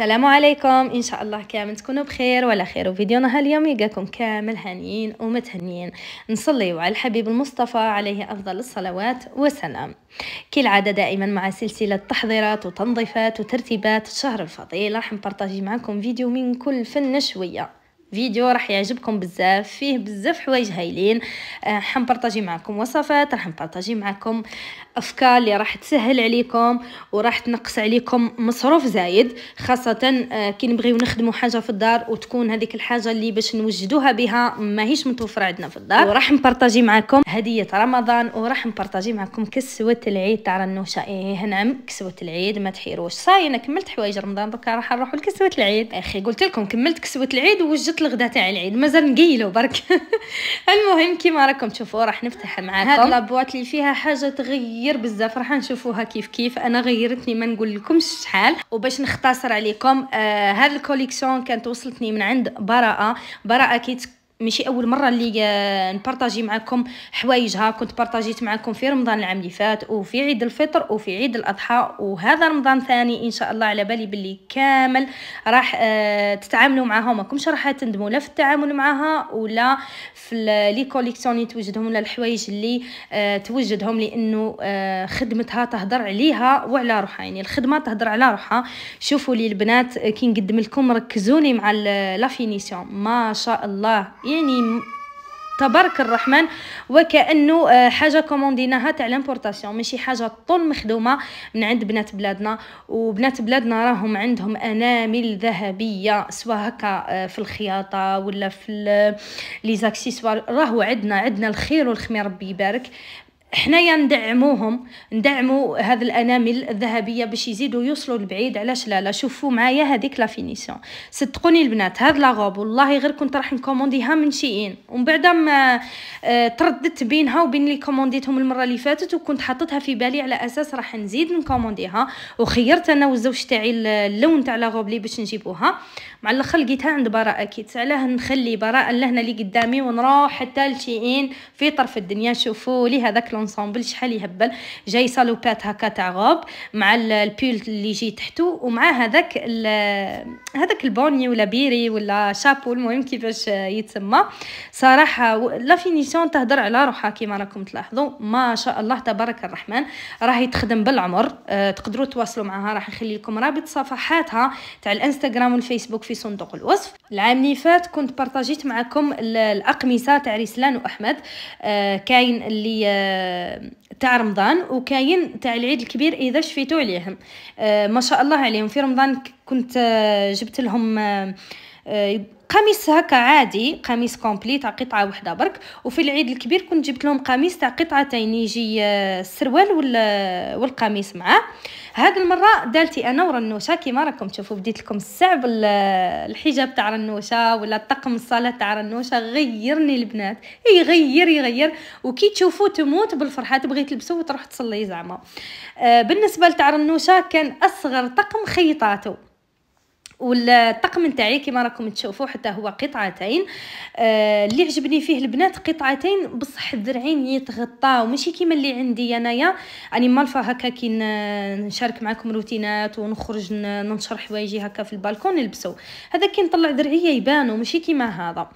السلام عليكم ان شاء الله كامل تكونوا بخير وعلى خير وفيديونا اليوم يلقاكم كامل هانيين ومتهنيين نصليو على الحبيب المصطفى عليه افضل الصلوات والسلام كالعاده دائما مع سلسله تحضيرات وتنظيفات وترتيبات شهر الفضيله نبارطاجي معكم فيديو من كل فن شويه فيديو راح يعجبكم بزاف فيه بزاف حوايج هايلين آه نبارطاجي معكم وصفات راح نبارطاجي معكم افكار اللي راح تسهل عليكم وراح تنقص عليكم مصروف زايد خاصه آه، كي نبغيو نخدموا حاجه في الدار وتكون هذيك الحاجه اللي باش نوجدوها بها ماهيش متوفره عندنا في الدار وراح نبارطاجي معكم هديه رمضان وراح نبارطاجي معكم كسوه العيد تاع النوشه ايه نعم كسوه العيد ما تحيروش صاي انا كملت حوايج رمضان دوكا راح نروح لكسوه العيد اخي قلت لكم كملت كسوه العيد ووجدت الغداء تاع العيد مازال نقيلو برك المهم كيما راكم تشوفوا راح نفتح معاكم هاد لابوات اللي فيها حاجه تغير كبير بزاف راح نشوفوها كيف كيف انا غيرتني ما نقول لكم شحال وباش نختصر عليكم آه هاد الكوليكسيون كانت وصلتني من عند براءه براءه كي ماشي اول مره اللي آه، نبارطاجي معكم حوايج ها كنت بارطاجيت معكم في رمضان العام اللي فات وفي عيد الفطر وفي عيد الاضحى وهذا رمضان ثاني ان شاء الله على بالي باللي كامل راح آه تتعاملوا معاها وما كمش راح تندموا لا في التعامل معاها ولا في لي كوليكسيون اللي توجدهم ولا الحوايج اللي آه توجدهم لانه آه خدمتها تهضر عليها وعلى روحها يعني الخدمه تهضر على روحها شوفوا لي البنات كي نقدم لكم ركزوني مع لافينيسيون ما شاء الله يعني تبارك الرحمن وكانه آه، حاجه كومونديناها تاع لامبورطاسيون ماشي حاجه طول مخدومه من عند بنات بلادنا وبنات بلادنا راهم عندهم انامل ذهبيه سواء هكا آه، في الخياطه ولا في لي زاكسيسوار راهو عندنا عندنا الخير والخمير ربي يبارك حنايا ندعموهم ندعمو هاد الانامل الذهبيه باش يزيدوا يوصلوا لبعيد علاش لا لا شوفوا معايا هذيك لا فينيسيون صدقوني البنات هاد لا غوب والله غير كنت راح نكومونديها من شيئين ومن بعد ما آه، ترددت بينها وبين اللي كومونديتهم المره اللي فاتت وكنت حاطتها في بالي على اساس راح نزيد نكومونديها وخيرت انا والزوج تاعي اللون تاع لا غوب باش نجيبوها مع الاخر لقيتها عند براءه اكيد علاه نخلي براءه لهنا اللي قدامي ونروح حتى لشيئين في طرف الدنيا شوفوا لي هذاك لونسومبل شحال يهبل جاي سالوبات هكا تاع غوب مع البيل اللي يجي تحته ومع هذاك هذاك البوني ولا بيري ولا شابو المهم كيفاش يتسمى صراحه لا فينيسيون تهدر على روحها كيما راكم تلاحظوا ما شاء الله تبارك الرحمن راهي تخدم بالعمر أه تقدروا تواصلوا معها راح نخلي لكم رابط صفحاتها تاع الانستغرام والفيسبوك في صندوق الوصف العام اللي فات كنت بارطاجيت معكم الاقمصه تاع ريسلان واحمد أه كاين اللي أه، آه، تاع رمضان وكاين تاع العيد الكبير اذا شفيتو عليهم آه، ما شاء الله عليهم في رمضان كنت آه، جبت لهم قميص هكا عادي قميص كومبلي تاع قطعه وحده برك وفي العيد الكبير كنت جبت لهم قميص تاع قطعتين يجي آه، السروال آه، والقميص معاه هاد المره دالتي انا ورنوشه كيما راكم تشوفوا بديت لكم السعب الحجاب تاع رنوشه ولا الطقم الصلاه تاع رنوشه غيرني البنات يغير يغير وكي تشوفوا تموت بالفرحه تبغي تلبسه وتروح تصلي زعما آه، بالنسبه لتاع رنوشه كان اصغر طقم خيطاته والطقم نتاعي كما راكم تشوفوا حتى هو قطعتين آه اللي عجبني فيه البنات قطعتين بصح الدرعين يتغطاو ماشي كيما اللي عندي انايا راني يعني هكا كي نشارك معكم روتينات ونخرج ننشر حوايجي هكا في البالكون نلبسو هذا كي نطلع درعيه يبانو ماشي كيما هذا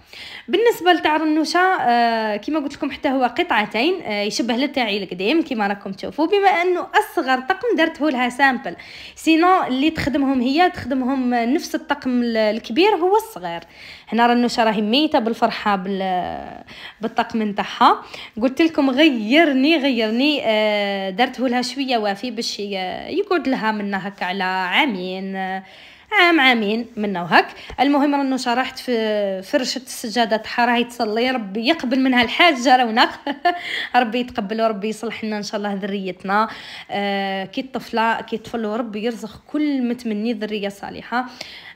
بالنسبه لتاع الرنوشه آه كيما قلت لكم حتى هو قطعتين آه يشبه لتاعي القديم كيما راكم تشوفوا بما انه اصغر طقم درته لها سامبل سينو اللي تخدمهم هي تخدمهم نفس الطقم الكبير هو الصغير هنا راه النوشه راهي ميته بالفرحه بالطقم نتاعها قلت لكم غيرني غيرني آه، درته لها شويه وافي باش يقعد لها منا هكا على عامين عام عامين منا وهك المهم رانو شرحت في فرشة السجادة تاعها راهي تصلي ربي يقبل منها الحاجة رونا ربي يتقبل وربي يصلح لنا ان شاء الله ذريتنا آه كي الطفلة كي الطفل وربي يرزق كل متمني ذرية صالحة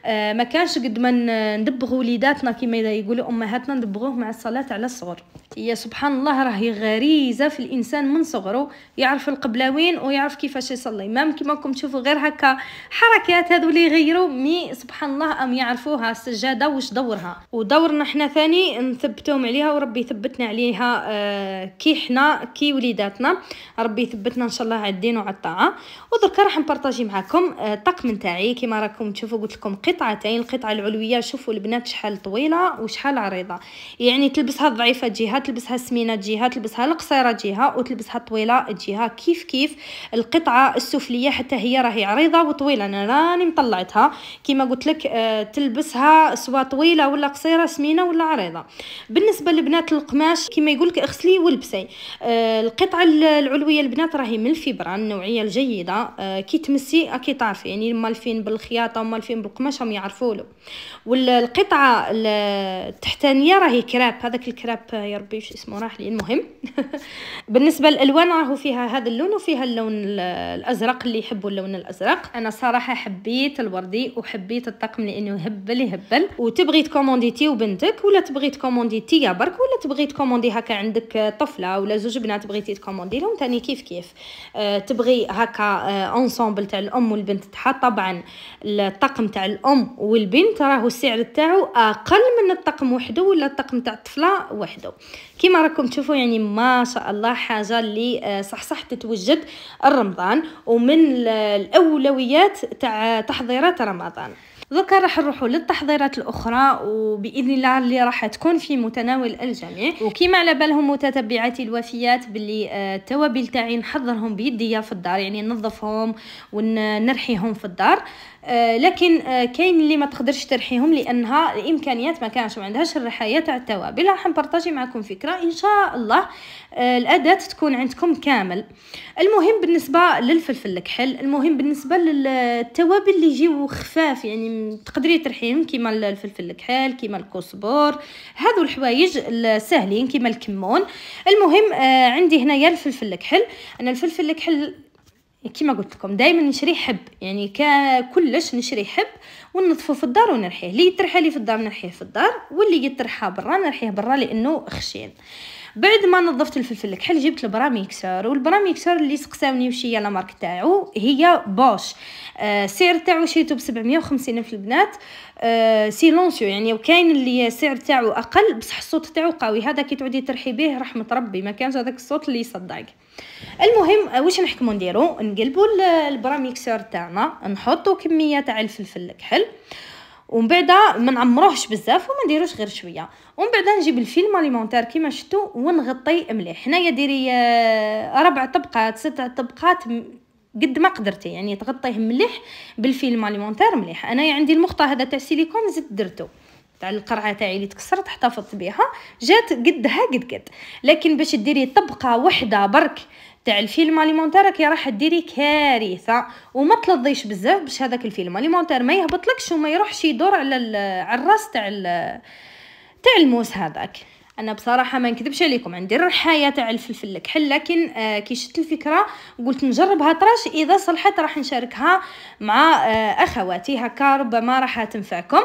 آه، ما كانش قد ما ندبغوا وليداتنا كما يقولوا امهاتنا ندبغوه مع الصلاه على الصغر هي سبحان الله راهي غريزه في الانسان من صغره يعرف القبلاوين ويعرف كيفاش يصلي مام كيما راكم تشوفوا غير هكا حركات هذو اللي يغيروا مي سبحان الله ام يعرفوها السجاده واش دورها ودورنا حنا ثاني نثبتهم عليها وربي يثبتنا عليها آه، كي حنا كي وليداتنا ربي يثبتنا ان شاء الله على الدين وعلى الطاعه ودركا راح نبارطاجي معكم الطقم آه، نتاعي كيما راكم تشوفوا قلت لكم قطعتين القطعة العلوية شوفوا البنات شحال طويلة وشحال عريضة يعني تلبسها الضعيفة جهة تلبسها السمينة جهة تلبسها القصيرة جهة وتلبسها الطويلة جهة كيف كيف القطعة السفلية حتى هي راهي عريضة وطويلة أنا راني مطلعتها كما قلت لك آه تلبسها سواء طويلة ولا قصيرة سمينة ولا عريضة بالنسبة لبنات القماش كما يقولك اغسلي ولبسي آه القطعة العلوية البنات راهي من الفبرة النوعية الجيدة آه كي تمسي اكي تعرفي يعني مالفين بالخياطة ومالفين بالقماش تاعهم يعرفوا له والقطعه التحتانيه راهي كراب هذاك الكراب يا ربي وش اسمه راح لي المهم بالنسبه للالوان راهو فيها هذا اللون وفيها اللون الازرق اللي يحبوا اللون الازرق انا صراحه حبيت الوردي وحبيت الطقم لانه يهبل يهبل وتبغي تكوموندي تي وبنتك ولا تبغي تكوموندي يا برك ولا تبغي تكوموندي هكا عندك طفله ولا زوج بنات بغيتي تكوموندي لهم ثاني كيف كيف أه تبغي هكا انسومبل آه، تاع الام والبنت تحط طبعا الطقم تاع الام الام والبنت راهو السعر تاعو اقل من الطقم وحده ولا الطقم تاع الطفله وحده كيما راكم تشوفوا يعني ما شاء الله حاجه اللي آه، صحصح تتوجد رمضان ومن الاولويات تاع تحضيرات رمضان دوكا راح نروحوا للتحضيرات الاخرى وباذن الله اللي راح تكون في متناول الجميع وكما على بالهم متتبعاتي الوفيات باللي آه، التوابل تاعي نحضرهم بيديا في الدار يعني ننظفهم ونرحيهم في الدار آه، لكن آه، كاين اللي ما تقدرش ترحيهم لانها الامكانيات ما كانش ما عندهاش الرحايه تاع التوابل راح نبارطاجي معكم فكره ان شاء الله آه، الاداه تكون عندكم كامل المهم بالنسبه للفلفل الكحل المهم بالنسبه للتوابل اللي يجيو خفاف يعني تقدري ترحيهم كيما الفلفل الكحل كيما الكزبر هذو الحوايج الساهلين كيما الكمون المهم عندي هنايا الفلفل الكحل انا الفلفل الكحل كيما قلت لكم دائما نشري حب يعني كلش نشري حب ونطفو في الدار ونرحيه اللي يطرحه لي في الدار نرحيه في الدار واللي يطرحه برا نرحيه برا لانه خشين بعد ما نظفت الفلفل الكحل جبت البراميكسور والبراميكسور اللي سقساوني وش هي لا مارك تاعو هي بوش آه سعر تاعو شريته ب 750 في البنات آه سيلونسيو يعني وكاين اللي السعر تاعو اقل بصح الصوت تاعو قوي هذا كي تعودي ترحي به رحمه ربي ما كانش هذاك الصوت اللي يصدعك المهم آه، واش نحكمو نديرو نقلبو البراميكسور تاعنا نحطو كميه تاع الفلفل الكحل ومن بعد ما نعمروهش بزاف وما نديروش غير شويه ومن بعد نجيب الفيلم اليمونتير كيما شفتوا ونغطي مليح هنايا ديري آه، ربع طبقات ست طبقات قد ما قدرتي يعني تغطيه مليح بالفيلم اليمونتير مليح انايا عندي المخطه هذا تاع سيليكون زدت درته تاع القرعه تاعي اللي تكسرت احتفظت بها جات قدها قد قد لكن باش ديري طبقه وحده برك تاع الفيلم اليمونتير راكي راح ديري كارثه وما تلضيش بزاف باش هذاك الفيلم اليمونتير ما يهبطلكش وما يروحش يدور على على الراس تاع تاع الموس هذاك انا بصراحه ما نكذبش عليكم عندي الرحايه تاع الفلفل الكحل لكن آه كي شفت الفكره قلت نجربها طراش اذا صلحت راح نشاركها مع آه اخواتي هكا ربما راح تنفعكم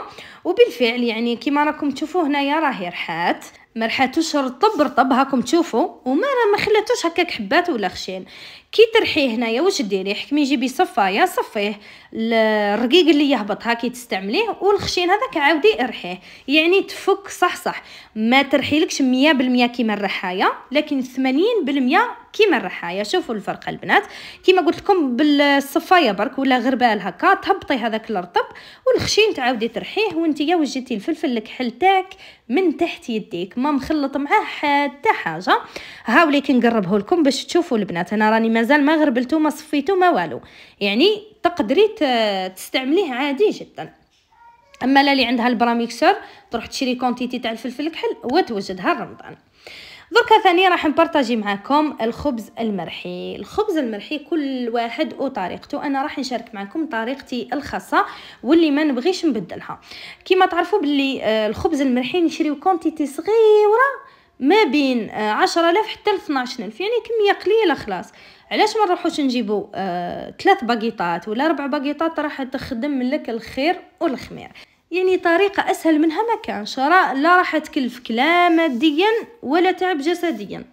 وبالفعل يعني كيما راكم تشوفوا هنايا راهي رحات ما رحاتوش رطب رطب هاكم تشوفوا وما ما خلاتوش هكاك حبات ولا خشين كي ترحيه هنايا واش ديري حكمي جيبي صفايه صفيه الرقيق اللي يهبط هاكي تستعمليه والخشين هذاك عاودي ارحيه يعني تفك صح صح ما ترحيلكش 100% كيما الرحايه لكن 80% كيما الرحاية شوفوا الفرق البنات كيما قلت لكم بالصفاية برك ولا غربال هكا تهبطي هذاك الرطب والخشين تعاودي ترحيه وانتيا وجدتي الفلفل الكحل تاعك من تحت يديك ما مخلط معاه حتى حاجة هاولي كي نقربه لكم باش تشوفوا البنات انا راني مازال ما غربلته ما صفيته ما والو يعني تقدري تستعمليه عادي جدا اما لا اللي عندها البراميكسور تروح تشري كونتيتي تاع الفلفل الكحل وتوجدها رمضان دركا ثاني راح نبارطاجي معاكم الخبز المرحي الخبز المرحي كل واحد وطريقته انا راح نشارك معكم طريقتي الخاصه واللي ما نبغيش نبدلها كما تعرفوا باللي آه، الخبز المرحي نشريو كونتيتي صغيره ما بين 10000 آه، حتى ل 12000 يعني كميه قليله خلاص علاش ما نروحوش نجيبوا آه، ثلاث باغيطات ولا ربع باكيطات راح تخدم لك الخير والخمير يعني طريقة أسهل منها ما شراء لا راح تكلفك لا ماديا ولا تعب جسديا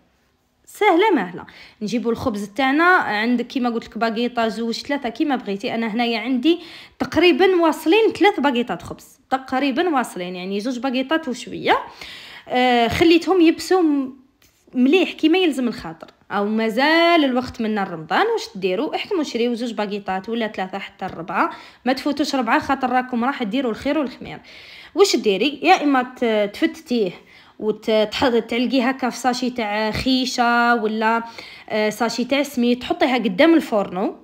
سهله مهله نجيبو الخبز تاعنا عندك كيما قلت لك باغيطه زوج ثلاثه كيما بغيتي انا هنايا عندي تقريبا واصلين ثلاث باقيطات خبز تقريبا واصلين يعني زوج باقيطات وشويه آه خليتهم يبسوا مليح كيما يلزم الخاطر او مازال الوقت من رمضان واش ديروا احكموا شريو زوج باكيطات ولا ثلاثه حتى الربعه ما تفوتوش ربعه خاطر راكم راح ديروا الخير والخمير واش ديري يا اما تفتتيه تعلقي هكا في ساشي تاع خيشه ولا آه، ساشي تاع سميد تحطيها قدام الفرن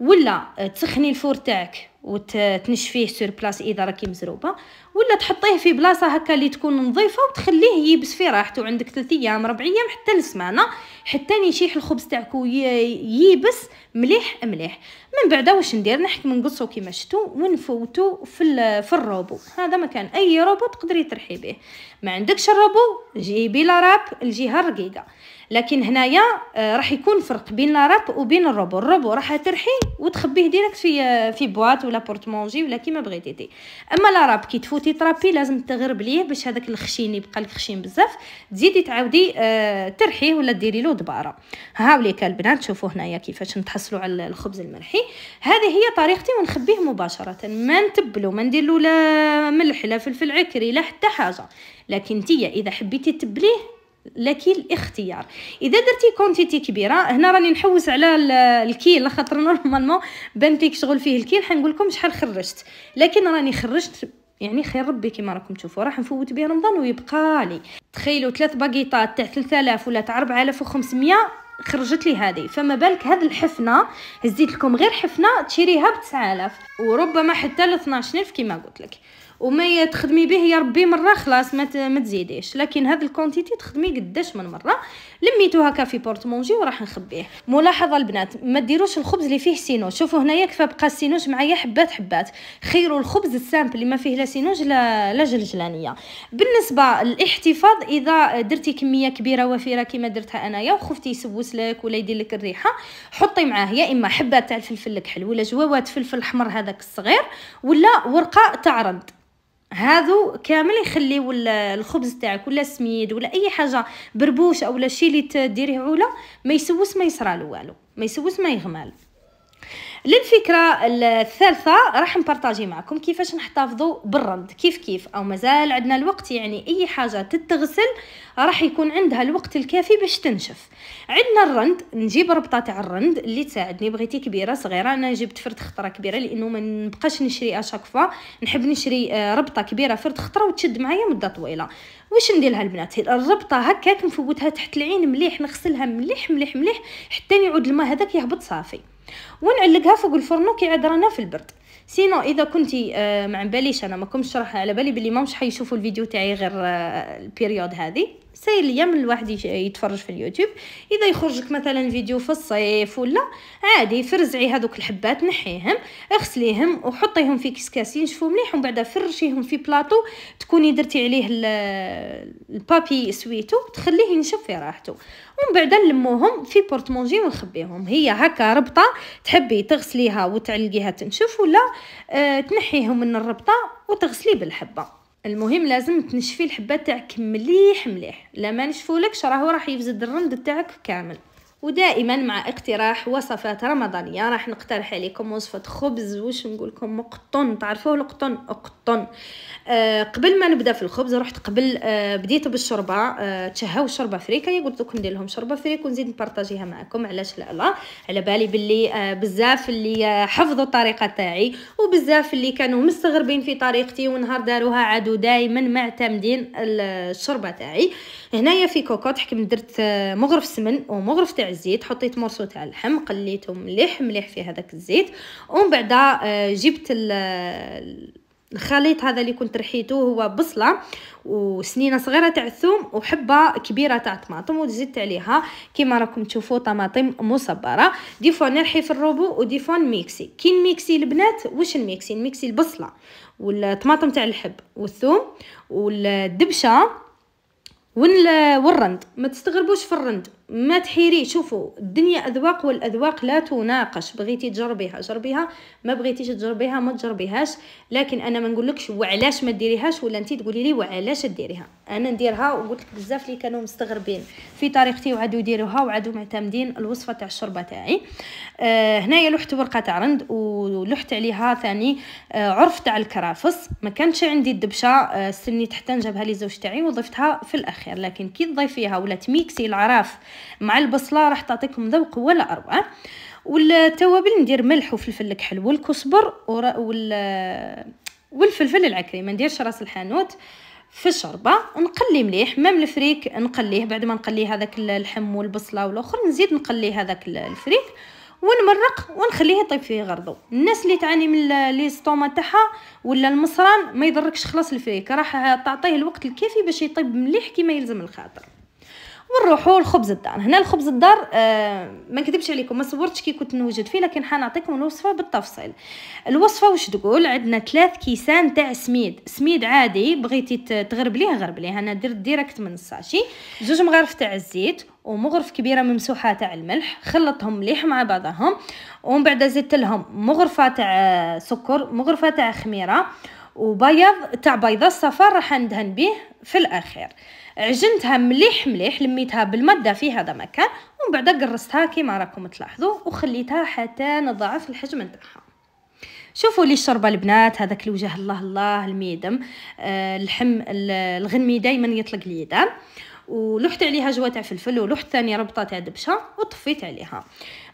ولا تسخني الفور تاعك وتنشفيه سور بلاص اذا راكي مزروبه ولا تحطيه في بلاصه هكا اللي تكون نظيفه وتخليه يبس في راحته عندك ثلاث ايام ربع ايام حتى لسمانه حتى يشيح الخبز تاعك ييبس مليح مليح من بعد واش ندير نحك نقصو كيما شتو ونفوتو في في الروبو هذا مكان اي روبو تقدري ترحي به ما عندكش الروبو جيبي لاراب الجهه الرقيقه لكن هنايا آه، راح يكون فرق بين لاراب وبين الروبو الروبو راح ترحي وتخبيه ديريكت في آه، في بواط ولا بورتمونجي ولا كيما بغيتي اما لاراب كي تفوتي طرابي لازم تغرب ليه باش هذاك الخشين يبقى لك خشين بزاف تزيدي تعاودي آه، ترحيه ولا ديري له دباره هاوليك البنات شوفوا هنايا كيفاش نتحصلوا على الخبز الملحي هذه هي طريقتي ونخبيه مباشره ما نتبلو ما ندير له لا ملح لا فلفل عكري لا حتى حاجه لكن انتيا اذا حبيتي تبليه لكن الاختيار اذا درتي كونتيتي كبيره هنا راني نحوس على الكيل خاطر نورمالمون بان فيك شغل فيه الكيل حنقول لكم شحال خرجت لكن راني خرجت يعني خير ربي كما راكم تشوفوا راح نفوت به رمضان ويبقى لي تخيلوا ثلاث باكيطات تاع 3000 ولا تاع 4500 خرجت لي هذه فما بالك هذا الحفنه هزيت لكم غير حفنه تشريها ب 9000 وربما حتى ل 12000 كما قلت لك وما تخدمي به يا ربي مره خلاص ما تزيديش لكن هذا الكونتيتي تخدمي قداش من مره لميتو هكا في بورتمونجي وراح نخبيه ملاحظه البنات ما ديروش الخبز اللي فيه سينوج شوفوا هنايا كيف بقى السينوج معايا حبات حبات خيروا الخبز السامبل اللي ما فيه لا سينوج لا لا جلجلانيه بالنسبه للاحتفاظ اذا درتي كميه كبيره وفيره كما درتها انايا وخفتي يسوس لك ولا يدير لك الريحه حطي معاه يا اما حبات تاع الفلفل الكحل ولا جواوات فلفل احمر هذاك الصغير ولا ورقه تاع هادو كامل يخليو الخبز تاعك ولا سميد ولا اي حاجه بربوش اولا شي اللي تديريه عوله ما يسوس ما يصرالو والو ما يسوس ما يغمال للفكره الثالثه راح نبارطاجي معكم كيفاش نحتفظوا بالرند كيف كيف او مازال عندنا الوقت يعني اي حاجه تتغسل راح يكون عندها الوقت الكافي باش تنشف عندنا الرند نجيب ربطه تاع الرند اللي تساعدني بغيتي كبيره صغيره انا جبت فرد خطره كبيره لانه ما نبقاش نشري اشاك فوا نحب نشري آه، ربطه كبيره فرد خطره وتشد معايا مده طويله واش ندير لها البنات الربطه هكاك نفوتها تحت العين مليح نغسلها مليح مليح مليح حتى يعود الماء هذاك يهبط صافي ونعلقها فوق الفرن وكيعاد رانا في البرد سينو اذا كنتي آه ما باليش انا ما كنتش شرحها على بالي بلي ما مش حيشوفوا الفيديو تاعي غير آه البيريود هذه ساهل ليا من الواحد يتفرج في اليوتيوب اذا يخرجك مثلا فيديو في الصيف ولا عادي فرزعي هذوك الحبات نحيهم اغسليهم وحطيهم في كسكاس ينشفوا مليح ومن بعد فرشيهم في بلاطو تكوني درتي عليه البابي سويتو تخليه ينشف في راحته ومن بعد نلموهم في بورتمونجي ونخبيهم هي هكا ربطه تحبي تغسليها وتعلقيها تنشف ولا آه، تنحيهم من الربطه وتغسلي بالحبه المهم لازم تنشفي الحبات تاعك مليح مليح لا ما نشفولكش راهو راح يفسد الرند تاعك كامل ودائما مع اقتراح وصفات رمضانيه راح نقترح عليكم وصفه خبز واش نقول لكم تعرفوه القطن قطن آه قبل ما نبدا في الخبز رحت قبل آه بديت بالشوربه آه تشهاو الشوربه فريكه قلت لكم ندير لهم شوربه فريك ونزيد نبارطاجيها معكم علاش لا لا على بالي باللي آه بزاف اللي آه، حفظوا الطريقه تاعي وبزاف اللي كانوا مستغربين في طريقتي ونهار داروها عادوا دائما معتمدين الشوربه تاعي هنايا في كوكوط حكم درت آه، مغرف سمن ومغرف تاع الزيت حطيت مرصو تاع اللحم قليته مليح مليح في هذاك الزيت ومن بعد آه، جبت الخليط هذا اللي كنت رحيته هو بصله وسنينه صغيره تاع الثوم وحبه كبيره تاع طماطم وزدت عليها كيما راكم تشوفوا طماطم مصبره دي فوا نرحي في الروبو ودي فوا ميكسي كي ميكسي البنات واش ميكسي ميكسي البصله والطماطم تاع الحب والثوم والدبشه والرند ما تستغربوش في الرند ما تحيري شوفوا الدنيا اذواق والاذواق لا تناقش بغيتي تجربيها جربيها ما بغيتيش تجربيها ما تجربيهاش لكن انا ما نقولكش وعلاش ما ديريهاش ولا انت تقولي لي وعلاش ديريها انا نديرها وقلت لك بزاف اللي كانوا مستغربين في طريقتي وعادوا يديروها وعادوا معتمدين الوصفه تاع الشوربه تاعي آه هنايا لوحت ورقه تاع رند ولحت عليها ثاني آه عرف تاع الكرافس ما كانتش عندي الدبشه آه سنيت حتى نجبها لي زوج تاعي وضفتها في الاخير لكن كي تضيفيها ولا تميكسي العراف مع البصله راح تعطيكم ذوق ولا اروع والتوابل ندير ملح وفلفل الكحل والكزبر وال والفلفل العكري ما نديرش راس الحانوت في الشربة نقلي مليح مام الفريك نقليه بعد ما نقلي هذاك اللحم والبصله والاخر نزيد نقلي هذاك الفريك ونمرق ونخليه يطيب فيه غرضو الناس اللي تعاني من لي ستوما تاعها ولا المصران ما يضركش خلاص الفريك راح تعطيه الوقت الكافي باش يطيب مليح كيما يلزم الخاطر ونروحوا لخبز الدار هنا الخبز الدار آه ما نكذبش عليكم ما صورتش كي كنت نوجد فيه لكن حنعطيكم الوصفه بالتفصيل الوصفه واش تقول عندنا ثلاث كيسان تاع سميد سميد عادي بغيتي تغرب ليه غرب ليه انا درت ديريكت من الساشي جوج مغارف تاع الزيت ومغرف كبيره ممسوحه تاع الملح خلطهم مليح مع بعضهم ومن بعد زدت لهم مغرفه تاع سكر مغرفه تاع خميره وبيض تاع بيضة الصفر راح ندهن به في الأخير عجنتها مليح مليح لميتها بالمادة في هذا مكان ومن بعد قرصتها كيما راكم تلاحظوا وخليتها حتى نضعف الحجم نتاعها شوفوا لي الشربه البنات هذاك الوجه الله الله الميدم آه الحم الغنمي دائما يطلق اليدام ولحت عليها جوه تاع فلفل ولحت ثاني ربطه تاع دبشه وطفيت عليها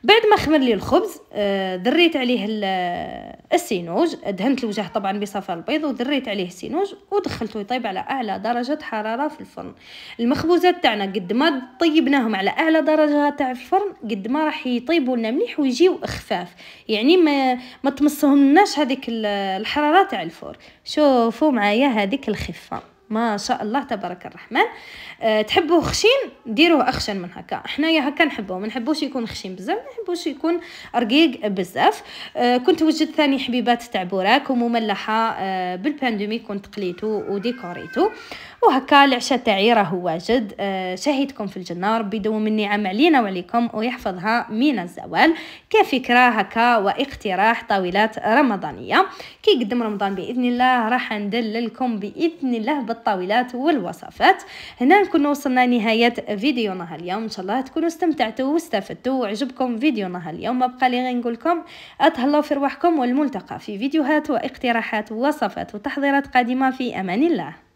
بعد ما خمر لي الخبز آه، دريت عليه آه، السينوج دهنت الوجه طبعا بصفار البيض ودريت عليه السينوج ودخلته يطيب على اعلى درجه حراره في الفرن المخبوزات تاعنا قد ما طيبناهم على اعلى درجه تاع الفرن قد ما راح يطيبوا لنا مليح ويجيو خفاف يعني ما ما تمصهمناش هذيك الحراره تاع الفرن شوفوا معايا هذيك الخفه ما شاء الله تبارك الرحمن أه تحبوه خشين ديروه اخشن من هكا حنايا هكا نحبوه ما نحبوش يكون خشين بزاف ما نحبوش يكون رقيق بزاف أه كنت وجدت ثاني حبيبات تاع بوراك ومملحه أه بالباندومي كنت قليتو وديكوريتو وهكا العشاء تاعي راهو واجد أه شهيتكم في الجنه ربي يدوم النعم علينا وعليكم ويحفظها من الزوال كفكره هكا واقتراح طاولات رمضانيه كي قدم رمضان باذن الله راح ندللكم باذن الله الطاولات والوصفات هنا نكون وصلنا نهاية فيديونا اليوم إن شاء الله تكونوا استمتعتوا واستفدتوا وعجبكم فيديونا اليوم بقى لي غير نقولكم أتهلاو في رواحكم والملتقى في فيديوهات واقتراحات ووصفات وتحضيرات قادمة في أمان الله